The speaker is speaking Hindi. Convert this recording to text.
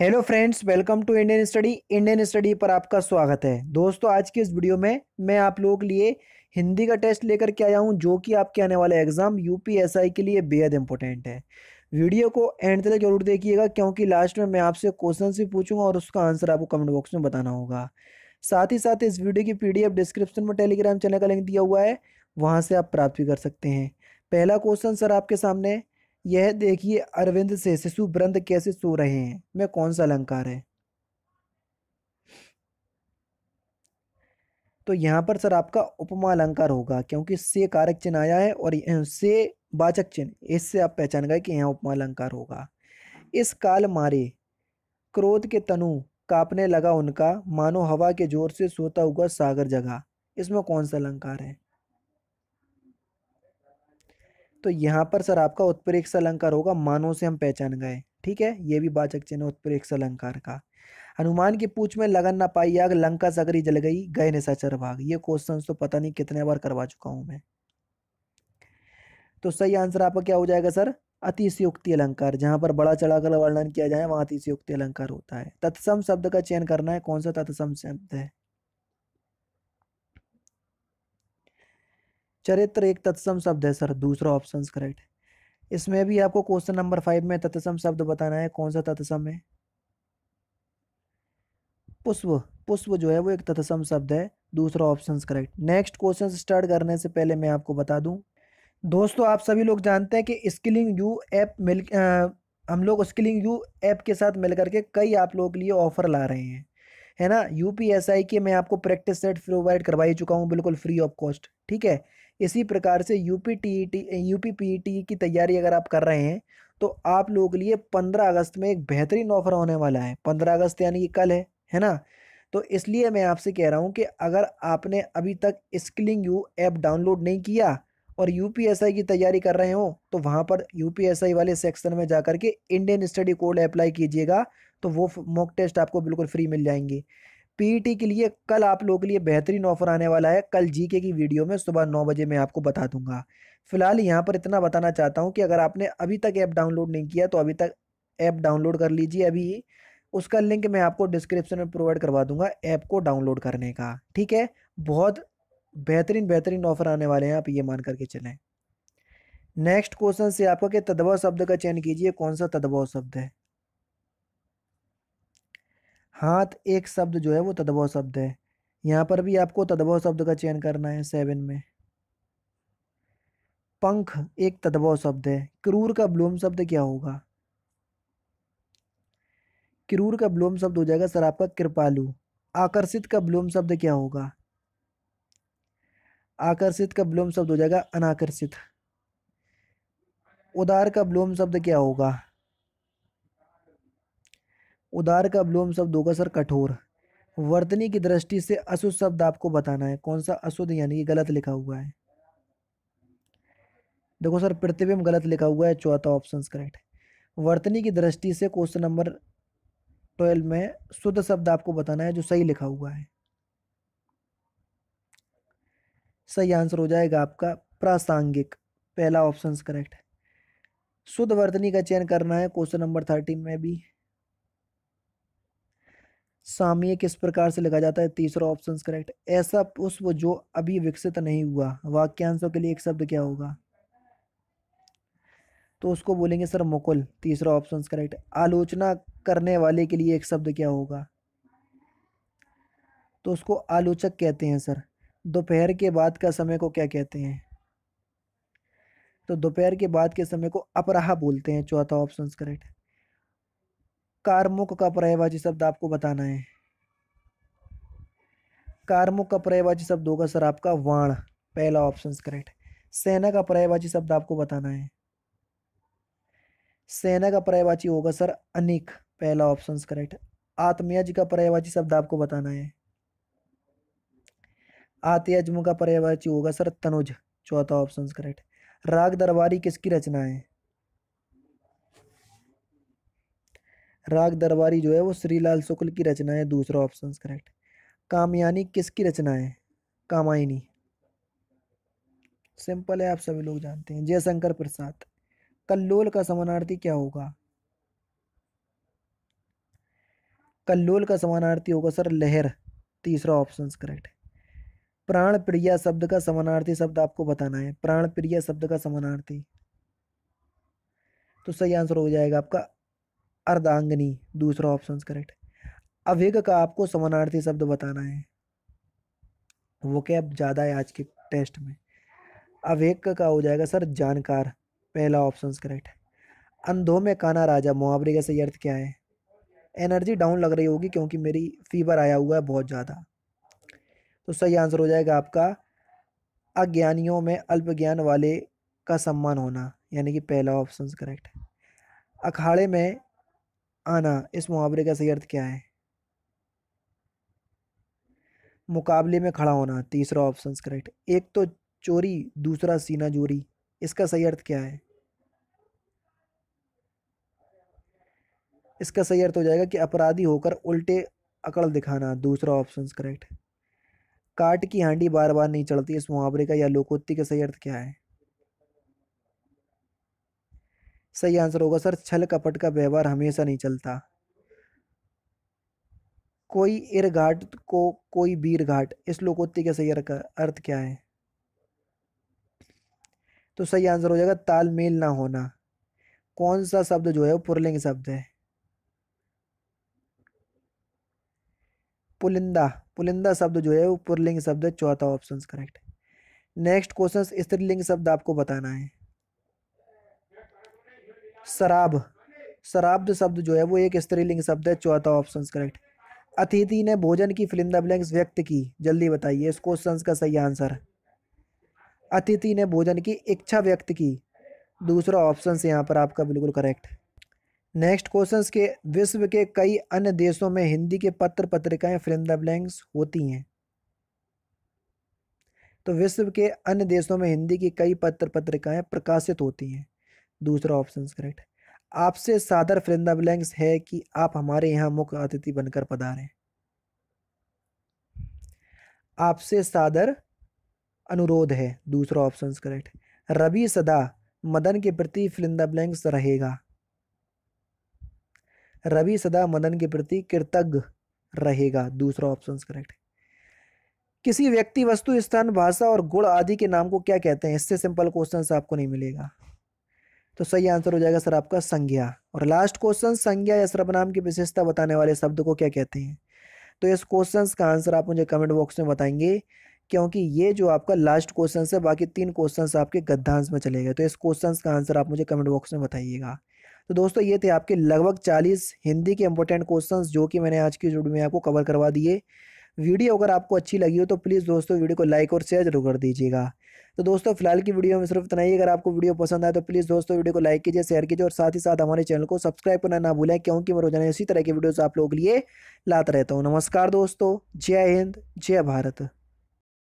hello friends welcome to Indian study Indian study पर आपका स्वागत है दोस्तों आज की इस वीडियो में मैं आप लोगों के लिए हिंदी का टेस्ट लेकर के आया हूं जो कि आपके आने वाले एग्जाम यूपीएसआई के लिए बेहद इंपॉर्टेंट है वीडियो को एंड तक जरूर देखिएगा क्योंकि लास्ट में मैं आपसे क्वेश्चन भी पूछूंगा और उसका आंसर आपको कमेंट बॉक्स में बताना होगा साथ ही साथ इस वीडियो की पी डिस्क्रिप्शन में टेलीग्राम चैनल का लिंक दिया हुआ है वहाँ से आप प्राप्त भी कर सकते हैं पहला क्वेश्चन सर आपके सामने यह देखिए अरविंद से शिशु ब्रंद कैसे सो रहे हैं में कौन सा अलंकार है तो यहाँ पर सर आपका उपमा अलंकार होगा क्योंकि से कारक चिन्ह आया है और से वाचक चिन्ह इससे आप पहचान गए कि यहाँ उपमा अलंकार होगा इस काल मारे क्रोध के तनु कापने लगा उनका मानो हवा के जोर से सोता हुआ सागर जगा इसमें कौन सा अलंकार है तो यहाँ पर सर आपका उत्प्रेक्ष अलंकार होगा मानव से हम पहचान गए ठीक है ये भी वाचक चिन्ह उत्प्रेक्ष अलंकार का हनुमान की पूछ में लगन ना पाई आग लंका सगरी जल गई गए निशाचर भाग ये क्वेश्चन तो पता नहीं कितने बार करवा चुका हूं मैं तो सही आंसर आपका क्या हो जाएगा सर अतिशयोक्ति अलंकार जहां पर बड़ा चढ़ाकर वर्णन किया जाए वहां अतिशयोक्ति अलंकार होता है तत्सम शब्द का चयन करना है कौन सा तत्सम शब्द है चरित्र एक तत्सम शब्द है सर दूसरा ऑप्शन करेक्ट है इसमें भी आपको क्वेश्चन नंबर फाइव में तत्सम शब्द बताना है कौन सा तत्सम है पुष्प पुष्प जो है वो एक तत्सम शब्द है दूसरा option correct next question start करने से पहले मैं आपको बता दूं दोस्तों आप सभी लोग जानते हैं कि स्किलिंग यू ऐप मिल आ, हम लोग स्किलिंग यू ऐप के साथ मिल करके कई आप लोगों के लिए ऑफर ला रहे हैं है ना यू पी एस आई के मैं आपको प्रैक्टिस सेट प्रोवाइड करवाई चुका हूँ बिल्कुल फ्री ऑफ कॉस्ट ठीक है इसी प्रकार से U P T T U P P E T की तैयारी अगर आप कर रहे हैं तो आप लोगों के लिए पंद्रह अगस्त में एक बेहतरीन ऑफर होने वाला है पंद्रह अगस्त यानी कि कल है है ना तो इसलिए मैं आपसे कह रहा हूँ कि अगर आपने अभी तक स्किलिंग यू ऐप डाउनलोड नहीं किया और यू की तैयारी कर रहे हो तो वहाँ पर यू वाले सेक्शन में जा के इंडियन स्टडी कोड अप्लाई कीजिएगा तो वो मॉक टेस्ट आपको बिल्कुल फ्री मिल जाएंगे पीटी के लिए कल आप लोगों के लिए बेहतरीन ऑफर आने वाला है कल जीके की वीडियो में सुबह नौ बजे मैं आपको बता दूंगा फिलहाल यहाँ पर इतना बताना चाहता हूँ कि अगर आपने अभी तक ऐप डाउनलोड नहीं किया तो अभी तक ऐप डाउनलोड कर लीजिए अभी उसका लिंक मैं आपको डिस्क्रिप्शन में प्रोवाइड करवा दूंगा ऐप को डाउनलोड करने का ठीक है बहुत बेहतरीन बेहतरीन ऑफर आने वाले हैं आप ये मान करके चलें नेक्स्ट क्वेश्चन से आपका कि तदबा शब्द का चयन कीजिए कौन सा तदवा शब्द है हाथ एक शब्द जो है वो तदभव शब्द है यहाँ पर भी आपको तदभव शब्द का चयन करना है सेवन में पंख एक तदभव शब्द है क्रूर का ब्लोम शब्द क्या होगा क्रूर का ब्लोम शब्द हो जाएगा सर आपका कृपालु आकर्षित का ब्लोम शब्द क्या होगा आकर्षित का ब्लोम शब्द हो जाएगा अनाकर्षित उदार का ब्लोम शब्द क्या होगा उदार का अवलोम शब्द होगा सर कठोर वर्तनी की दृष्टि से अशुद्ध शब्द आपको बताना है कौन सा अशुद्ध यानी कि गलत लिखा हुआ है देखो सर प्रतिबिंब गलत लिखा हुआ है चौथा ऑप्शन करेक्ट वर्तनी की दृष्टि से क्वेश्चन नंबर ट्वेल्व में शुद्ध शब्द आपको बताना है जो सही लिखा हुआ है सही आंसर हो जाएगा आपका प्रासंगिक पहला ऑप्शन करेक्ट शुद्ध वर्तनी का चयन करना है क्वेश्चन नंबर थर्टीन में भी सामयिक किस प्रकार से लिखा जाता है तीसरा ऑप्शन करेक्ट ऐसा पुष्प जो अभी विकसित नहीं हुआ वाक्यांशों के लिए एक शब्द क्या होगा तो उसको बोलेंगे सर मुकुल तीसरा ऑप्शन करेक्ट आलोचना करने वाले के लिए एक शब्द क्या होगा तो उसको आलोचक कहते हैं सर दोपहर के बाद का समय को क्या कहते हैं तो दोपहर के बाद के समय को अपराह बोलते हैं चौथा ऑप्शन करेक्ट कार्मुक का पर्यायवाची शब्द आपको बताना है कार्मुक का पर्यायवाची शब्द होगा सर आपका वाण पहला ऑप्शन करेक्ट सेना का पर्यायवाची शब्द आपको बताना है सेना का पर्यायवाची होगा सर अनिक पहला ऑप्शन करेक्ट आत्मयज का पर्यायवाची शब्द आपको बताना है आत्याज्म का पर्यायवाची होगा सर तनुज चौथा ऑप्शन करेक्ट राग दरबारी किसकी रचना है राग दरबारी जो है वो श्रीलाल शुक्ल की रचना है दूसरा ऑप्शन करेक्ट कामयानी किसकी रचना है कामायनी सिंपल है आप सभी लोग जानते हैं जयशंकर प्रसाद कल्लोल का समानार्थी क्या होगा कल्लोल का समानार्थी होगा सर लहर तीसरा ऑप्शन करेक्ट प्राण प्रिया शब्द का समानार्थी शब्द आपको बताना है प्राण प्रिया शब्द का समानार्थी तो सही आंसर हो जाएगा आपका अर्धांगनी दूसरा ऑप्शन करेक्ट अवेग का आपको समानार्थी शब्द बताना है वो क्या ज़्यादा है आज के टेस्ट में अवेग का हो जाएगा सर जानकार पहला ऑप्शन करेक्ट अंधों में काना राजा मुहावरे का सही अर्थ क्या है एनर्जी डाउन लग रही होगी क्योंकि मेरी फीवर आया हुआ है बहुत ज़्यादा तो सही आंसर हो जाएगा आपका अज्ञानियों में अल्प ज्ञान वाले का सम्मान होना यानी कि पहला ऑप्शन करेक्ट अखाड़े में आना इस मुहावरे का सही अर्थ क्या है मुकाबले में खड़ा होना तीसरा ऑप्शन करेक्ट एक तो चोरी दूसरा सीना जोरी इसका सही अर्थ क्या है इसका सही अर्थ हो जाएगा कि अपराधी होकर उल्टे अकड़ दिखाना दूसरा ऑप्शन करेक्ट काट की हांडी बार बार नहीं चढ़ती इस मुहावरे का या लोकोत्ती का सही अर्थ क्या है सही आंसर होगा सर छल कपट का व्यवहार हमेशा नहीं चलता कोई इरघाट को कोई बीर घाट इस लोकोत्ति का सही अर्थ क्या है तो सही आंसर हो जाएगा तालमेल ना होना कौन सा शब्द जो है वो पुरलिंग शब्द है पुलिंदा पुलिंदा शब्द जो है वो पुरलिंग शब्द है चौथा ऑप्शन करेक्ट नेक्स्ट क्वेश्चन स्त्रीलिंग शब्द आपको बताना है शराब शराब शब्द जो है वो एक स्त्रीलिंग शब्द है चौथा ऑप्शन करेक्ट अतिथि ने भोजन की फिलिंग द ब्लैंक्स व्यक्त की जल्दी बताइए इस क्वेश्चन का सही आंसर अतिथि ने भोजन की इच्छा व्यक्त की दूसरा ऑप्शन यहाँ पर आपका बिल्कुल करेक्ट नेक्स्ट क्वेश्चन के विश्व के कई अन्य देशों में हिंदी के पत्र पत्रिकाएं फिल्म द ब्लैंक्स होती हैं तो विश्व के अन्य देशों में हिंदी की कई पत्र पत्रिकाएं प्रकाशित होती हैं दूसरा ऑप्शन करेक्ट है आपसे सादर फिरिंदा ब्लैंक्स है कि आप हमारे यहाँ मुख्य अतिथि बनकर पधारे आपसे सादर अनुरोध है दूसरा ऑप्शन करेक्ट रवि सदा मदन के प्रति फरिंदा ब्लैंक्स रहेगा रवि सदा मदन के प्रति कृतज्ञ रहेगा दूसरा ऑप्शन करेक्ट किसी व्यक्ति वस्तु स्थान भाषा और गुण आदि के नाम को क्या कहते हैं इससे सिंपल क्वेश्चन आपको नहीं मिलेगा तो सही आंसर हो जाएगा सर आपका संज्ञा और लास्ट क्वेश्चन संज्ञा या सर्वनाम की विशेषता बताने वाले शब्द को क्या कहते हैं तो इस क्वेश्चन का आंसर आप मुझे कमेंट बॉक्स में बताएंगे क्योंकि ये जो आपका लास्ट क्वेश्चन है बाकी तीन क्वेश्चन आपके गद्दांश में चले गए तो इस क्वेश्चन का आंसर आप मुझे कमेंट बॉक्स में बताइएगा तो दोस्तों ये थे आपके लगभग चालीस हिंदी के इंपॉर्टेंट क्वेश्चंस जो कि मैंने आज की वीडियो में आपको कवर करवा दिए वीडियो अगर आपको अच्छी लगी हो तो प्लीज़ दोस्तों वीडियो को लाइक और शेयर जरूर कर दीजिएगा तो दोस्तों फिलहाल की वीडियो में सिर्फ इतना ही अगर आपको वीडियो पसंद आए तो प्लीज़ दोस्तों वीडियो को लाइक कीजिए शेयर कीजिए और साथ ही साथ हमारे चैनल को सब्सक्राइब करना ना भूलें क्योंकि मैं रोजाना इसी तरह की वीडियोज़ आप लोगों के लिए लाता रहता हूँ नमस्कार दोस्तों जय हिंद जय भारत